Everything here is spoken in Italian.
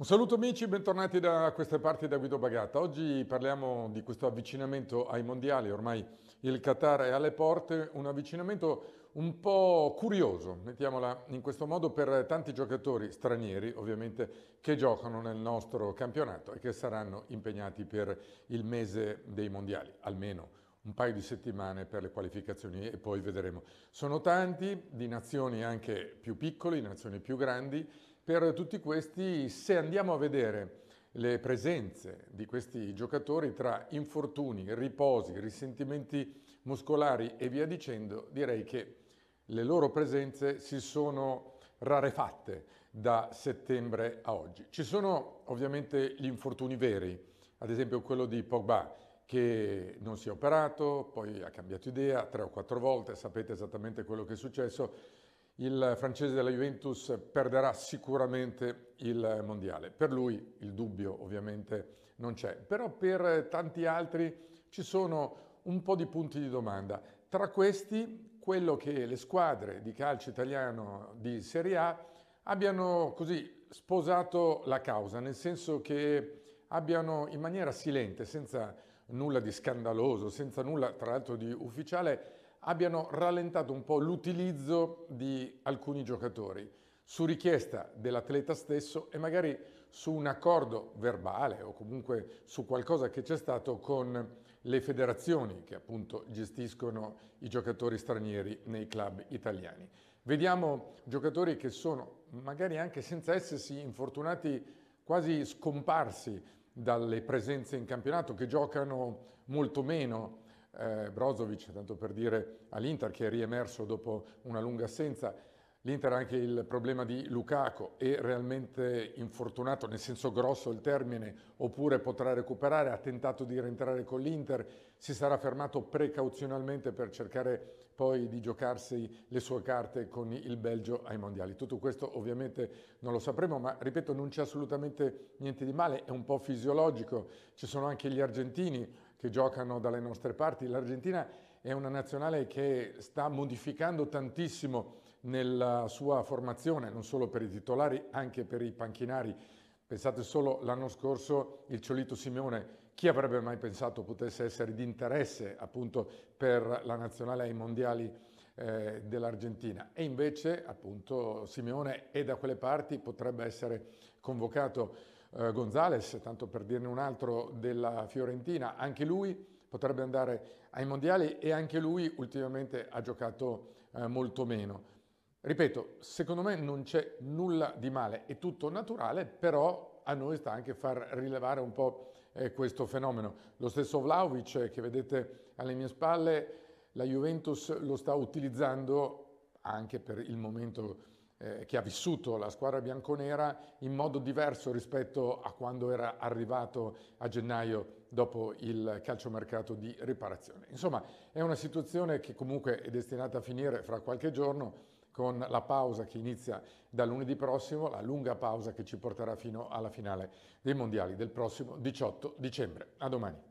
Un saluto amici, bentornati da queste parti da Guido Bagata. Oggi parliamo di questo avvicinamento ai mondiali, ormai il Qatar è alle porte, un avvicinamento un po' curioso, mettiamola in questo modo, per tanti giocatori stranieri ovviamente che giocano nel nostro campionato e che saranno impegnati per il mese dei mondiali, almeno un paio di settimane per le qualificazioni e poi vedremo. Sono tanti, di nazioni anche più piccole, nazioni più grandi, per tutti questi, se andiamo a vedere le presenze di questi giocatori tra infortuni, riposi, risentimenti muscolari e via dicendo, direi che le loro presenze si sono rarefatte da settembre a oggi. Ci sono ovviamente gli infortuni veri, ad esempio quello di Pogba, che non si è operato, poi ha cambiato idea tre o quattro volte, sapete esattamente quello che è successo, il francese della Juventus perderà sicuramente il mondiale. Per lui il dubbio ovviamente non c'è, però per tanti altri ci sono un po' di punti di domanda. Tra questi quello che le squadre di calcio italiano di Serie A abbiano così sposato la causa, nel senso che abbiano in maniera silente, senza nulla di scandaloso, senza nulla tra l'altro di ufficiale, abbiano rallentato un po' l'utilizzo di alcuni giocatori su richiesta dell'atleta stesso e magari su un accordo verbale o comunque su qualcosa che c'è stato con le federazioni che appunto gestiscono i giocatori stranieri nei club italiani. Vediamo giocatori che sono magari anche senza essersi infortunati quasi scomparsi dalle presenze in campionato, che giocano molto meno eh, Brozovic, tanto per dire all'Inter che è riemerso dopo una lunga assenza, L'Inter ha anche il problema di Lukaku, è realmente infortunato, nel senso grosso il termine, oppure potrà recuperare, ha tentato di rientrare con l'Inter, si sarà fermato precauzionalmente per cercare poi di giocarsi le sue carte con il Belgio ai mondiali. Tutto questo ovviamente non lo sapremo, ma ripeto non c'è assolutamente niente di male, è un po' fisiologico, ci sono anche gli argentini, che giocano dalle nostre parti. L'Argentina è una nazionale che sta modificando tantissimo nella sua formazione, non solo per i titolari, anche per i panchinari. Pensate solo l'anno scorso il Ciolito Simeone, chi avrebbe mai pensato potesse essere di interesse appunto per la nazionale ai mondiali eh, dell'Argentina e invece appunto Simeone è da quelle parti potrebbe essere convocato eh, Gonzales, tanto per dirne un altro della Fiorentina, anche lui potrebbe andare ai mondiali e anche lui ultimamente ha giocato eh, molto meno. Ripeto, secondo me non c'è nulla di male, è tutto naturale, però a noi sta anche far rilevare un po' eh, questo fenomeno. Lo stesso Vlaovic eh, che vedete alle mie spalle, la Juventus lo sta utilizzando anche per il momento eh, che ha vissuto la squadra bianconera in modo diverso rispetto a quando era arrivato a gennaio dopo il calciomercato di riparazione. Insomma, è una situazione che comunque è destinata a finire fra qualche giorno con la pausa che inizia da lunedì prossimo, la lunga pausa che ci porterà fino alla finale dei mondiali del prossimo 18 dicembre. A domani.